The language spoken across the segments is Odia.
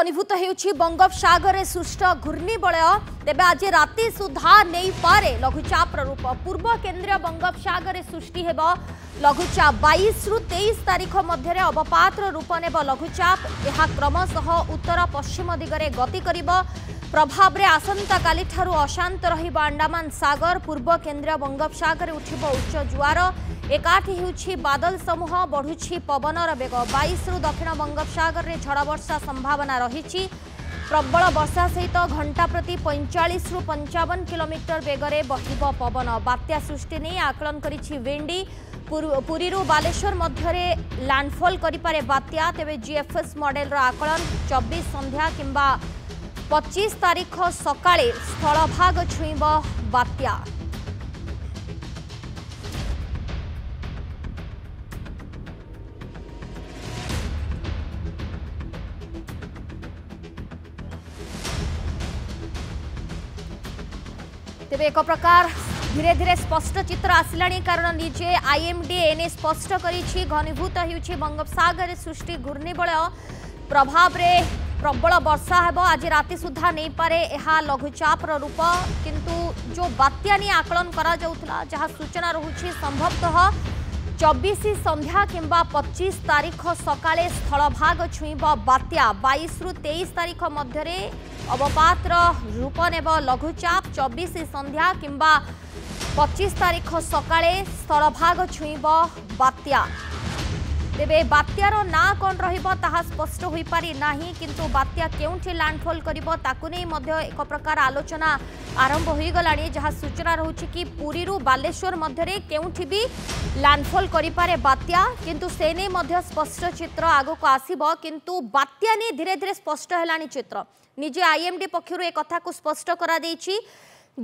घनीभूत होगोपसगर में सृष्ट घूर्णी बलय तेज आज राति सुधा नहीं पारे लघुचाप रूप पूर्व केन्द्रीय बंगोपसगर में सृष्टि लघुचाप बैश रु तेईस तारीख मध्य अवपात रूप ने लघुचाप यह क्रमशः उत्तर पश्चिम दिगरे गति कर ପ୍ରଭାବରେ ଆସନ୍ତାକାଲିଠାରୁ ଅଶାନ୍ତ ରହିବ ଆଣ୍ଡାମାନ ସାଗର ପୂର୍ବ କେନ୍ଦ୍ରୀୟ ବଙ୍ଗୋପସାଗରରେ ଉଠିବ ଉଚ୍ଚ ଜୁଆର ଏକାଠି ହେଉଛି ବାଦଲ ସମୂହ ବଢ଼ୁଛି ପବନର ବେଗ ବାଇଶରୁ ଦକ୍ଷିଣ ବଙ୍ଗୋପସାଗରରେ ଝଡ଼ବର୍ଷା ସମ୍ଭାବନା ରହିଛି ପ୍ରବଳ ବର୍ଷା ସହିତ ଘଣ୍ଟା ପ୍ରତି ପଇଁଚାଳିଶରୁ ପଞ୍ଚାବନ କିଲୋମିଟର ବେଗରେ ବହିବ ପବନ ବାତ୍ୟା ସୃଷ୍ଟି ନେଇ ଆକଳନ କରିଛି ୱିଣ୍ଡି ପୁରୀରୁ ବାଲେଶ୍ୱର ମଧ୍ୟରେ ଲ୍ୟାଣ୍ଡଫଲ୍ କରିପାରେ ବାତ୍ୟା ତେବେ ଜିଏଫ୍ଏସ୍ ମଡେଲର ଆକଳନ ଚବିଶ ସନ୍ଧ୍ୟା କିମ୍ବା ପଚିଶ ତାରିଖ ସକାଳେ ସ୍ଥଳଭାଗ ଛୁଇଁବ ବାତ୍ୟା ତେବେ ଏକ ପ୍ରକାର ଧୀରେ ଧୀରେ ସ୍ପଷ୍ଟ ଚିତ୍ର ଆସିଲାଣି କାରଣ ନିଜେ ଆଇଏମ୍ଡି ଏନେ ସ୍ପଷ୍ଟ କରିଛି ଘନୀଭୂତ ହେଉଛି ବଙ୍ଗୋପସାଗରରେ ସୃଷ୍ଟି ଘୂର୍ଣ୍ଣିବଳୟ ପ୍ରଭାବରେ ପ୍ରବଳ ବର୍ଷା ହେବ ଆଜି ରାତି ସୁଦ୍ଧା ନେଇପାରେ ଏହା ଲଘୁଚାପର ରୂପ କିନ୍ତୁ ଯେଉଁ ବାତ୍ୟା ନେଇ ଆକଳନ କରାଯାଉଥିଲା ଯାହା ସୂଚନା ରହୁଛି ସମ୍ଭବତଃ ଚବିଶ ସନ୍ଧ୍ୟା କିମ୍ବା ପଚିଶ ତାରିଖ ସକାଳେ ସ୍ଥଳଭାଗ ଛୁଇଁବ ବାତ୍ୟା ବାଇଶରୁ ତେଇଶ ତାରିଖ ମଧ୍ୟରେ ଅବପାତର ରୂପ ନେବ ଲଘୁଚାପ ଚବିଶ ସନ୍ଧ୍ୟା କିମ୍ବା ପଚିଶ ତାରିଖ ସକାଳେ ସ୍ଥଳଭାଗ ଛୁଇଁବ ବାତ୍ୟା ତେବେ ବାତ୍ୟାର ନାଁ କ'ଣ ରହିବ ତାହା ସ୍ପଷ୍ଟ ହୋଇପାରି ନାହିଁ କିନ୍ତୁ ବାତ୍ୟା କେଉଁଠି ଲ୍ୟାଣ୍ଡଫଲ୍ କରିବ ତାକୁ ନେଇ ମଧ୍ୟ ଏକ ପ୍ରକାର ଆଲୋଚନା ଆରମ୍ଭ ହୋଇଗଲାଣି ଯାହା ସୂଚନା ରହୁଛି କି ପୁରୀରୁ ବାଲେଶ୍ୱର ମଧ୍ୟରେ କେଉଁଠି ବି ଲ୍ୟାଣ୍ଡଫଲ୍ କରିପାରେ ବାତ୍ୟା କିନ୍ତୁ ସେ ନେଇ ମଧ୍ୟ ସ୍ପଷ୍ଟ ଚିତ୍ର ଆଗକୁ ଆସିବ କିନ୍ତୁ ବାତ୍ୟା ନେଇ ଧୀରେ ଧୀରେ ସ୍ପଷ୍ଟ ହେଲାଣି ଚିତ୍ର ନିଜେ ଆଇଏମ୍ଡି ପକ୍ଷରୁ ଏ କଥାକୁ ସ୍ପଷ୍ଟ କରାଯାଇଛି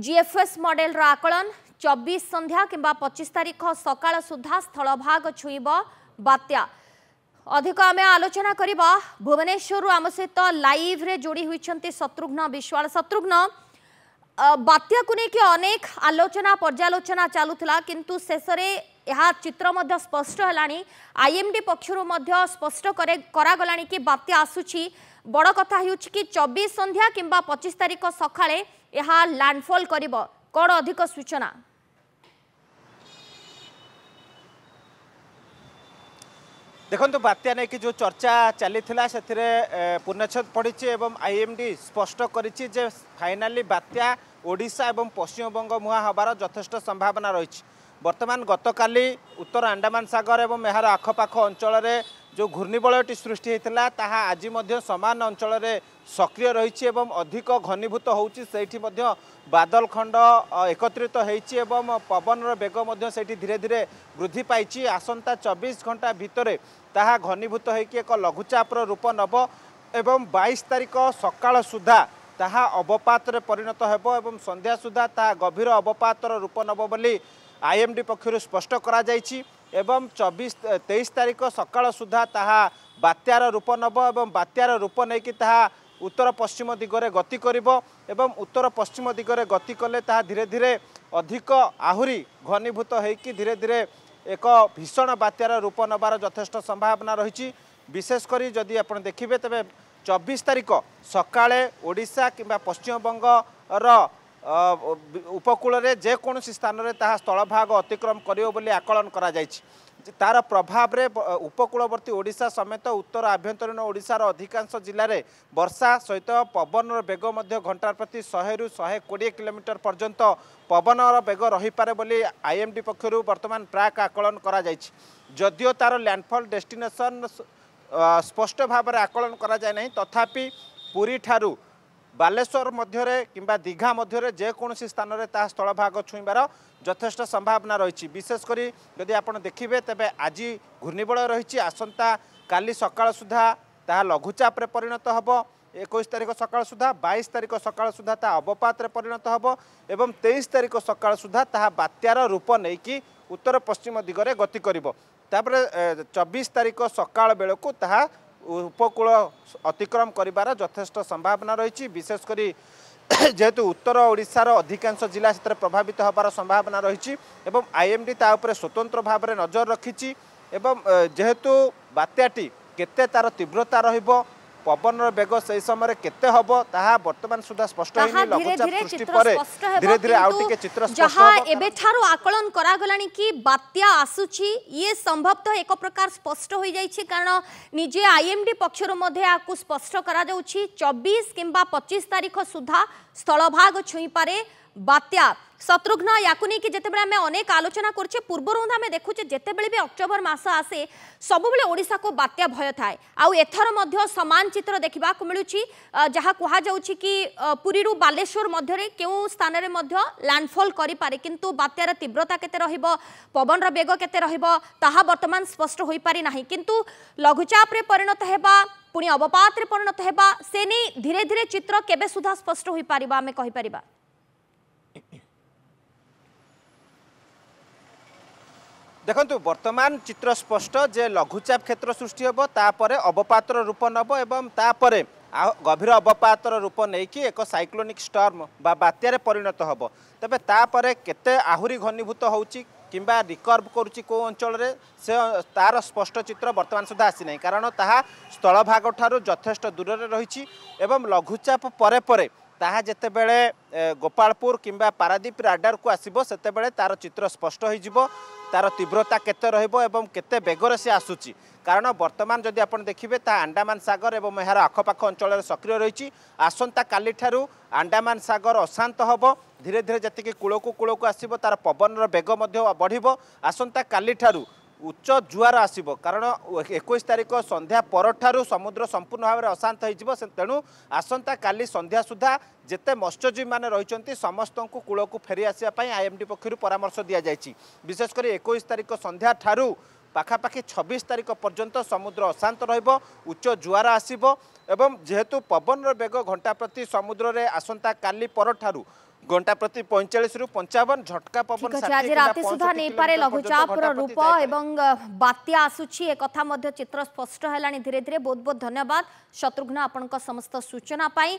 জিএফএস মডেলর আকলন চব্বিশ সন্ধ্যা কিংবা পঁচিশ তারিখ সকাল সুদ্ধা স্থলভাগ ছুঁব ବାତ୍ୟା ଅଧିକ ଆମେ ଆଲୋଚନା କରିବା ଭୁବନେଶ୍ୱରରୁ ଆମ ସହିତ ଲାଇଭରେ ଯୋଡ଼ି ହୋଇଛନ୍ତି ଶତ୍ରୁଘ୍ନ ବିଶ୍ୱାଳ ଶତ୍ରୁଘ୍ନ ବାତ୍ୟାକୁ ନେଇକି ଅନେକ ଆଲୋଚନା ପର୍ଯ୍ୟାଲୋଚନା ଚାଲୁଥିଲା କିନ୍ତୁ ଶେଷରେ ଏହା ଚିତ୍ର ମଧ୍ୟ ସ୍ପଷ୍ଟ ହେଲାଣି ଆଇ ଏମ୍ ଡି ପକ୍ଷରୁ ମଧ୍ୟ ସ୍ପଷ୍ଟ କରେ କରାଗଲାଣି କି ବାତ୍ୟା ଆସୁଛି ବଡ଼ କଥା ହେଉଛି କି ଚବିଶ ସନ୍ଧ୍ୟା କିମ୍ବା ପଚିଶ ତାରିଖ ସକାଳେ ଏହା ଲ୍ୟାଣ୍ଡଫଲ୍ କରିବ କ'ଣ ଅଧିକ ସୂଚନା ଦେଖନ୍ତୁ ବାତ୍ୟା ନେଇକି ଯେଉଁ ଚର୍ଚ୍ଚା ଚାଲିଥିଲା ସେଥିରେ ପୂର୍ଣ୍ଣଚ୍ଛେଦ ପଡ଼ିଛି ଏବଂ ଆଇଏମ୍ଡି ସ୍ପଷ୍ଟ କରିଛି ଯେ ଫାଇନାଲି ବାତ୍ୟା ଓଡ଼ିଶା ଏବଂ ପଶ୍ଚିମବଙ୍ଗ ମୁହାଁ ହେବାର ଯଥେଷ୍ଟ ସମ୍ଭାବନା ରହିଛି ବର୍ତ୍ତମାନ ଗତକାଲି ଉତ୍ତର ଆଣ୍ଡାମାନ ସାଗର ଏବଂ ଏହାର ଆଖପାଖ ଅଞ୍ଚଳରେ ଯେଉଁ ଘୂର୍ଣ୍ଣିବଳୟଟି ସୃଷ୍ଟି ହୋଇଥିଲା ତାହା ଆଜି ମଧ୍ୟ ସମାନ ଅଞ୍ଚଳରେ ସକ୍ରିୟ ରହିଛି ଏବଂ ଅଧିକ ଘନୀଭୂତ ହେଉଛି ସେଇଠି ମଧ୍ୟ ବାଦଲ ଖଣ୍ଡ ଏକତ୍ରିତ ହୋଇଛି ଏବଂ ପବନର ବେଗ ମଧ୍ୟ ସେଇଠି ଧୀରେ ଧୀରେ ବୃଦ୍ଧି ପାଇଛି ଆସନ୍ତା ଚବିଶ ଘଣ୍ଟା ଭିତରେ ତାହା ଘନୀଭୂତ ହୋଇକି ଏକ ଲଘୁଚାପର ରୂପ ନେବ ଏବଂ ବାଇଶ ତାରିଖ ସକାଳ ସୁଦ୍ଧା ତାହା ଅବପାତରେ ପରିଣତ ହେବ ଏବଂ ସନ୍ଧ୍ୟା ସୁଦ୍ଧା ତାହା ଗଭୀର ଅବପାତର ରୂପ ନେବ ବୋଲି ଆଇଏମ୍ଡି ପକ୍ଷରୁ ସ୍ପଷ୍ଟ କରାଯାଇଛି ଏବଂ ଚବିଶ ତେଇଶ ତାରିଖ ସକାଳ ସୁଦ୍ଧା ତାହା ବାତ୍ୟାର ରୂପ ନେବ ଏବଂ ବାତ୍ୟାର ରୂପ ନେଇକି ତାହା ଉତ୍ତର ପଶ୍ଚିମ ଦିଗରେ ଗତି କରିବ ଏବଂ ଉତ୍ତର ପଶ୍ଚିମ ଦିଗରେ ଗତି କଲେ ତାହା ଧୀରେ ଧୀରେ ଅଧିକ ଆହୁରି ଘନୀଭୂତ ହୋଇକି ଧୀରେ ଧୀରେ ଏକ ଭୀଷଣ ବାତ୍ୟାର ରୂପ ନେବାର ଯଥେଷ୍ଟ ସମ୍ଭାବନା ରହିଛି ବିଶେଷ କରି ଯଦି ଆପଣ ଦେଖିବେ ତେବେ ଚବିଶ ତାରିଖ ସକାଳେ ଓଡ଼ିଶା କିମ୍ବା ପଶ୍ଚିମବଙ୍ଗର উপকূলরে যে যেকোনসি স্থানের তাহা স্থলভাগ অতিক্রম করিও বলে আকলন করা যাইছি তার প্রভাবে উপকূলবর্তী ওড়িশা সমেত উত্তর আভ্যন্তরীণ ওড়িশার অধিকাংশ জেলায় বর্ষা সহিত পবনর বেগ মধ্যে ঘণ্টার প্রতি শহে রু শহে কোড়িয়ে কিলোমিটার পর্যন্ত পবনর বেগ রহিপারে বলে আইএমডি পক্ষ বর্তমান প্রাক আকলন করা যাইছি যদিও তার ল্যান্ডফল ডেস্টিনেসন স্পষ্ট ভাবে আকলন করা যায় না তথাপি পুরী ঠারু ବାଲେଶ୍ୱର ମଧ୍ୟରେ କିମ୍ବା ଦୀଘା ମଧ୍ୟରେ ଯେକୌଣସି ସ୍ଥାନରେ ତାହା ସ୍ଥଳଭାଗ ଛୁଇଁବାର ଯଥେଷ୍ଟ ସମ୍ଭାବନା ରହିଛି ବିଶେଷ କରି ଯଦି ଆପଣ ଦେଖିବେ ତେବେ ଆଜି ଘୂର୍ଣ୍ଣିବଳୟ ରହିଛି ଆସନ୍ତା କାଲି ସକାଳ ସୁଦ୍ଧା ତାହା ଲଘୁଚାପରେ ପରିଣତ ହେବ ଏକୋଇଶ ତାରିଖ ସକାଳ ସୁଦ୍ଧା ବାଇଶ ତାରିଖ ସକାଳ ସୁଦ୍ଧା ତାହା ଅବପାତରେ ପରିଣତ ହେବ ଏବଂ ତେଇଶ ତାରିଖ ସକାଳ ସୁଦ୍ଧା ତାହା ବାତ୍ୟାର ରୂପ ନେଇକି ଉତ୍ତର ପଶ୍ଚିମ ଦିଗରେ ଗତି କରିବ ତାପରେ ଚବିଶ ତାରିଖ ସକାଳ ବେଳକୁ ତାହା ଉପକୂଳ ଅତିକ୍ରମ କରିବାର ଯଥେଷ୍ଟ ସମ୍ଭାବନା ରହିଛି ବିଶେଷ କରି ଯେହେତୁ ଉତ୍ତର ଓଡ଼ିଶାର ଅଧିକାଂଶ ଜିଲ୍ଲା ସେଥିରେ ପ୍ରଭାବିତ ହେବାର ସମ୍ଭାବନା ରହିଛି ଏବଂ ଆଇଏମ୍ଡି ତା ଉପରେ ସ୍ୱତନ୍ତ୍ର ଭାବରେ ନଜର ରଖିଛି ଏବଂ ଯେହେତୁ ବାତ୍ୟାଟି କେତେ ତା'ର ତୀବ୍ରତା ରହିବ ପବନର ବେଗ ସେହି ସମୟରେ କେତେ ହେବ ତାହା ବର୍ତ୍ତମାନ ସୁଦ୍ଧା ସ୍ପଷ୍ଟ ହେଇନି ଲଘୁଚାପ ସୃଷ୍ଟି ପରେ ଧୀରେ ଧୀରେ ଆଉ ଟିକେ ଚିତ୍ର ସ୍ପଷ୍ଟ ହେବ ଏବେଠାରୁ ଆକଳନ କରାଗଲାଣି କି ବାତ୍ୟା ଆସୁଛି ଇଏ ସମ୍ଭବତଃ ଏକ ପ୍ରକାର ସ୍ପଷ୍ଟ ହୋଇଯାଇଛି କାରଣ ନିଜେ ଆଇଏମ୍ଡି ପକ୍ଷରୁ ମଧ୍ୟ ଏହାକୁ ସ୍ପଷ୍ଟ କରାଯାଉଛି ଚବିଶ କିମ୍ବା ପଚିଶ ତାରିଖ ସୁଦ୍ଧା ସ୍ଥଳଭାଗ ଛୁଇଁପାରେ বাত্যা শত্রুঘ্ন ইয়াকু নেই যেতবে আমি অনেক আলোচনা করছে পূর্বর আমি দেখুছে যেতবে বি অক্টোবর মাস আসে সবুলে ওড়শাক বাত্যা ভয় থাকে আথর মধ্যে সমান চিত্র দেখা মিলুছি যা কুহযাচ্ছে কি পুরী বালেশ্বর মধ্যে কেউ স্থানের মধ্যে ল্যান্ডফল করে পে কিন্তু বাত্যার তীব্রতা কেতে রহব পবনর বেগ কেতে রহব তাহা বর্তমান স্পষ্ট হয়ে পারি না কিন্তু লঘুচাপে পরিণত হওয়া পুঁ অবপাতে পরিণত হওয়া সে ধীরে ধীরে চিত্র কেবে সুদ্ধা স্পষ্ট হয়ে পার আমি কহিপার দেখুন বর্তমান চিত্র স্পষ্ট যে লঘুচাপ ক্ষেত্র সৃষ্টি হব তাপরে অবপাতর রূপ নব এবং তাপরে গভীর অবপাতর রূপ নেই এক সাইক্লোনিক স্টর্ম বা বাত্যার পরিণত হব তবে তাপরে কেতে আহুরি ঘনীভূত হচ্ছে কিংবা রিকর্ভ করুছি কেউ অঞ্চলের সে তার স্পষ্ট চিত্র বর্তমান সুদ্ধা আসি আসিনা কারণ তাহা স্থলভাগ ঠার যথেষ্ট দূরে রয়েছে এবং লঘুচাপ পরে পরে ତାହା ଯେତେବେଳେ ଗୋପାଳପୁର କିମ୍ବା ପାରାଦ୍ୱୀପ ରାଡାରକୁ ଆସିବ ସେତେବେଳେ ତାର ଚିତ୍ର ସ୍ପଷ୍ଟ ହୋଇଯିବ ତାର ତୀବ୍ରତା କେତେ ରହିବ ଏବଂ କେତେ ବେଗରେ ସେ ଆସୁଛି କାରଣ ବର୍ତ୍ତମାନ ଯଦି ଆପଣ ଦେଖିବେ ତାହା ଆଣ୍ଡାମାନ ସାଗର ଏବଂ ଏହାର ଆଖପାଖ ଅଞ୍ଚଳରେ ସକ୍ରିୟ ରହିଛି ଆସନ୍ତାକାଲିଠାରୁ ଆଣ୍ଡାମାନ ସାଗର ଅଶାନ୍ତ ହେବ ଧୀରେ ଧୀରେ ଯେତିକି କୂଳକୁ କୂଳକୁ ଆସିବ ତାର ପବନର ବେଗ ମଧ୍ୟ ବଢ଼ିବ ଆସନ୍ତାକାଲିଠାରୁ ଉଚ୍ଚ ଜୁଆର ଆସିବ କାରଣ ଏକୋଇଶ ତାରିଖ ସନ୍ଧ୍ୟା ପରଠାରୁ ସମୁଦ୍ର ସମ୍ପୂର୍ଣ୍ଣ ଭାବରେ ଅଶାନ୍ତ ହୋଇଯିବ ତେଣୁ ଆସନ୍ତାକାଲି ସନ୍ଧ୍ୟା ସୁଦ୍ଧା ଯେତେ ମତ୍ସ୍ୟଜୀବୀମାନେ ରହିଛନ୍ତି ସମସ୍ତଙ୍କୁ କୂଳକୁ ଫେରି ଆସିବା ପାଇଁ ଆଇଏମ୍ଡି ପକ୍ଷରୁ ପରାମର୍ଶ ଦିଆଯାଇଛି ବିଶେଷ କରି ଏକୋଇଶ ତାରିଖ ସନ୍ଧ୍ୟା ଠାରୁ ପାଖାପାଖି ଛବିଶ ତାରିଖ ପର୍ଯ୍ୟନ୍ତ ସମୁଦ୍ର ଅଶାନ୍ତ ରହିବ ଉଚ୍ଚ ଜୁଆର ଆସିବ ଏବଂ ଯେହେତୁ ପବନର ବେଗ ଘଣ୍ଟା ପ୍ରତି ସମୁଦ୍ରରେ ଆସନ୍ତାକାଲି ପରଠାରୁ ঘন্টা প্রতি পঁয়চাশ রু পঞ্চাবন ঝটকা পবন আজ রাতে সুদ্ধা নেপারে লঘুচাপর রূপ এবং বাত্যা আসুছি এ কথা মধ্য চিত্র স্পষ্ট হলানি ধীরে ধীরে বহুত বহুত ধন্যবাদ শত্রুঘ্ন আপনার সমস্ত সূচনা পাই